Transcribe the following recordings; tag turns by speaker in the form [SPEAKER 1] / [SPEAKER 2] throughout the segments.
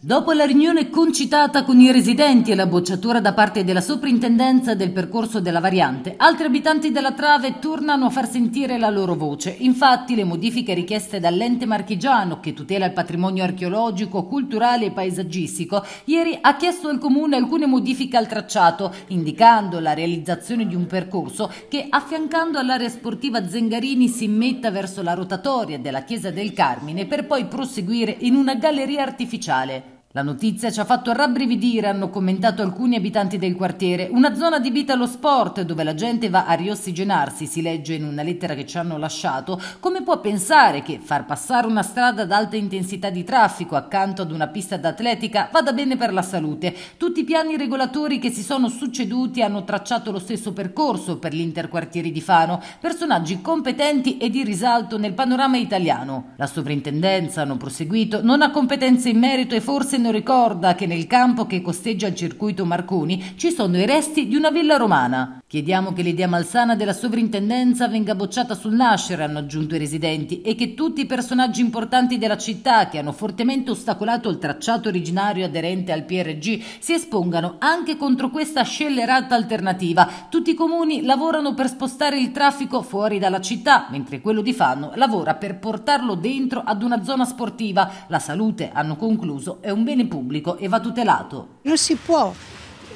[SPEAKER 1] Dopo la riunione concitata con i residenti e la bocciatura da parte della soprintendenza del percorso della variante, altri abitanti della Trave tornano a far sentire la loro voce. Infatti le modifiche richieste dall'ente marchigiano, che tutela il patrimonio archeologico, culturale e paesaggistico, ieri ha chiesto al Comune alcune modifiche al tracciato, indicando la realizzazione di un percorso che, affiancando all'area sportiva Zengarini, si metta verso la rotatoria della Chiesa del Carmine per poi proseguire in una galleria artificiale. La notizia ci ha fatto rabbrividire, hanno commentato alcuni abitanti del quartiere. Una zona di vita allo sport, dove la gente va a riossigenarsi, si legge in una lettera che ci hanno lasciato. Come può pensare che far passare una strada ad alta intensità di traffico accanto ad una pista d'atletica vada bene per la salute? Tutti i piani regolatori che si sono succeduti hanno tracciato lo stesso percorso per l'interquartiere di Fano. Personaggi competenti e di risalto nel panorama italiano. La sovrintendenza, hanno proseguito, non ha competenze in merito e forse non ricorda che nel campo che costeggia il circuito Marconi ci sono i resti di una villa romana. Chiediamo che l'idea malsana della sovrintendenza venga bocciata sul nascere, hanno aggiunto i residenti, e che tutti i personaggi importanti della città che hanno fortemente ostacolato il tracciato originario aderente al PRG si espongano anche contro questa scellerata alternativa. Tutti i comuni lavorano per spostare il traffico fuori dalla città, mentre quello di Fanno lavora per portarlo dentro ad una zona sportiva. La salute, hanno concluso, è un bene pubblico e va tutelato.
[SPEAKER 2] Non si può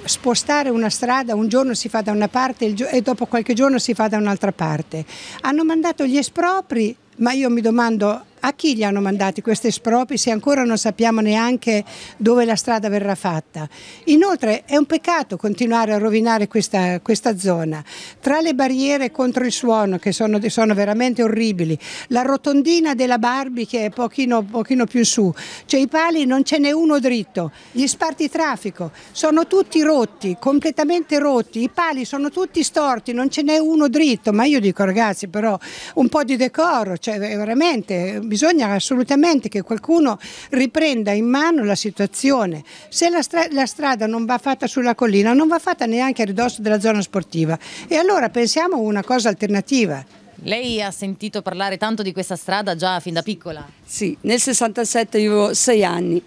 [SPEAKER 2] spostare una strada, un giorno si fa da una parte e dopo qualche giorno si fa da un'altra parte. Hanno mandato gli espropri, ma io mi domando a chi li hanno mandati questi espropri se ancora non sappiamo neanche dove la strada verrà fatta. Inoltre è un peccato continuare a rovinare questa, questa zona. Tra le barriere contro il suono, che sono, sono, veramente orribili, la rotondina della Barbie che è pochino, pochino più in su, cioè i pali non ce n'è uno dritto, gli sparti traffico sono tutti rotti, completamente rotti, i pali sono tutti storti, non ce n'è uno dritto, ma io dico ragazzi però un po' di decoro, cioè veramente bisogna assolutamente che qualcuno riprenda in mano la situazione. Se la, stra la strada non va fatta sulla collina, non va fatta neanche a ridosso della zona sportiva. E allora pensiamo a una cosa alternativa.
[SPEAKER 1] Lei ha
[SPEAKER 3] sentito parlare tanto di questa strada già fin da piccola? Sì, nel 67 io avevo sei anni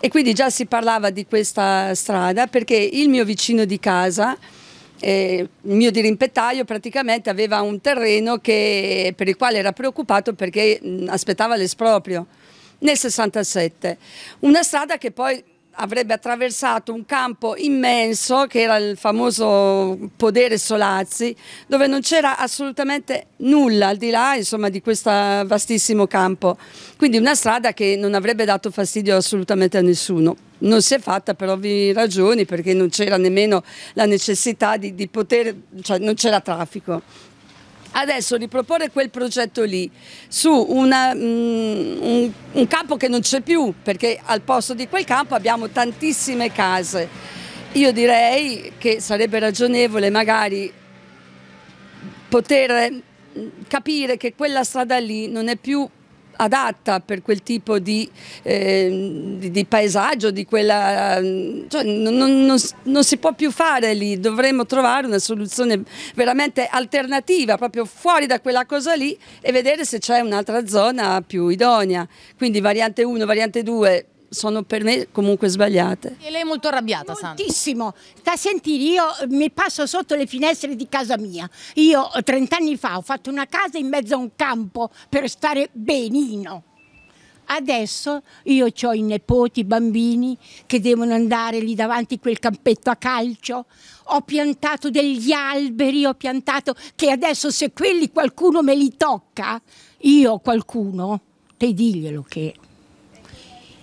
[SPEAKER 3] e quindi già si parlava di questa strada perché il mio vicino di casa eh, il mio dirimpettaio praticamente aveva un terreno che, per il quale era preoccupato perché mh, aspettava l'esproprio nel 67. Una strada che poi avrebbe attraversato un campo immenso che era il famoso podere Solazzi dove non c'era assolutamente nulla al di là insomma, di questo vastissimo campo quindi una strada che non avrebbe dato fastidio assolutamente a nessuno non si è fatta per ovvie ragioni perché non c'era nemmeno la necessità di, di poter cioè non c'era traffico adesso riproporre quel progetto lì su una, mh, mm, un, un campo che non c'è più, perché al posto di quel campo abbiamo tantissime case. Io direi che sarebbe ragionevole magari poter mm, capire che quella strada lì non è più adatta per quel tipo di, eh, di, di paesaggio, di quella, cioè, non, non, non, si può più fare lì, dovremmo trovare una soluzione veramente alternativa, proprio fuori da quella cosa lì e vedere se c'è un'altra zona più idonea. Quindi variante 1, variante 2 sono per me comunque sbagliate.
[SPEAKER 4] E lei è molto arrabbiata, Sandra? Moltissimo. Da sentire, io mi passo sotto le finestre di casa mia. Io 30 eh, anni fa ho fatto una casa in mezzo a un campo per stare benino. Adesso io ho i nipoti, i bambini che devono andare lì davanti quel campetto a calcio. Ho piantato degli alberi, ho piantato che adesso se quelli qualcuno me li tocca, io qualcuno, te diglielo che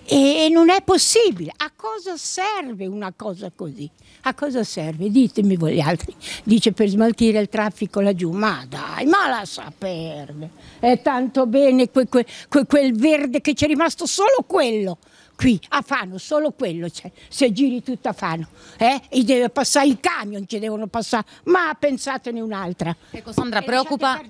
[SPEAKER 4] e non è possibile. A cosa serve una cosa così? A cosa serve? Ditemi voi gli altri. Dice per smaltire il traffico laggiù. Ma dai, ma la sa perdere. È tanto bene que, que, quel verde che ci è rimasto solo quello qui a Fano solo quello c'è, se giri tutto a Fano, eh? e deve passare i camion,
[SPEAKER 1] ci devono passare, ma pensatene un'altra. Ecco Sandra, e preoccupa...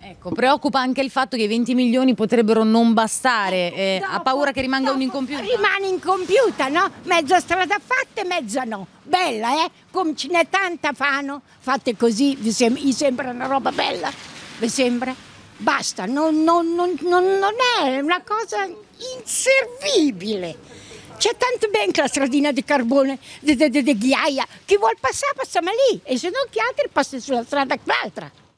[SPEAKER 1] Ecco, preoccupa anche il fatto che i 20 milioni potrebbero non bastare, ecco, eh, dopo, ha paura che rimanga un incompiuta. Rimane incompiuta, no? Mezza strada fatta e mezza no. Bella, eh? Come ce
[SPEAKER 4] n'è tanta Fano, fate così, vi, sem sembra una roba bella? Vi sembra? Basta, non, non, non, non è una cosa inservibile. C'è tanto ben che la stradina di carbone, di, di, di, di ghiaia. Chi vuole passare, passa lì. E se non chi altri, passa sulla strada quell'altra.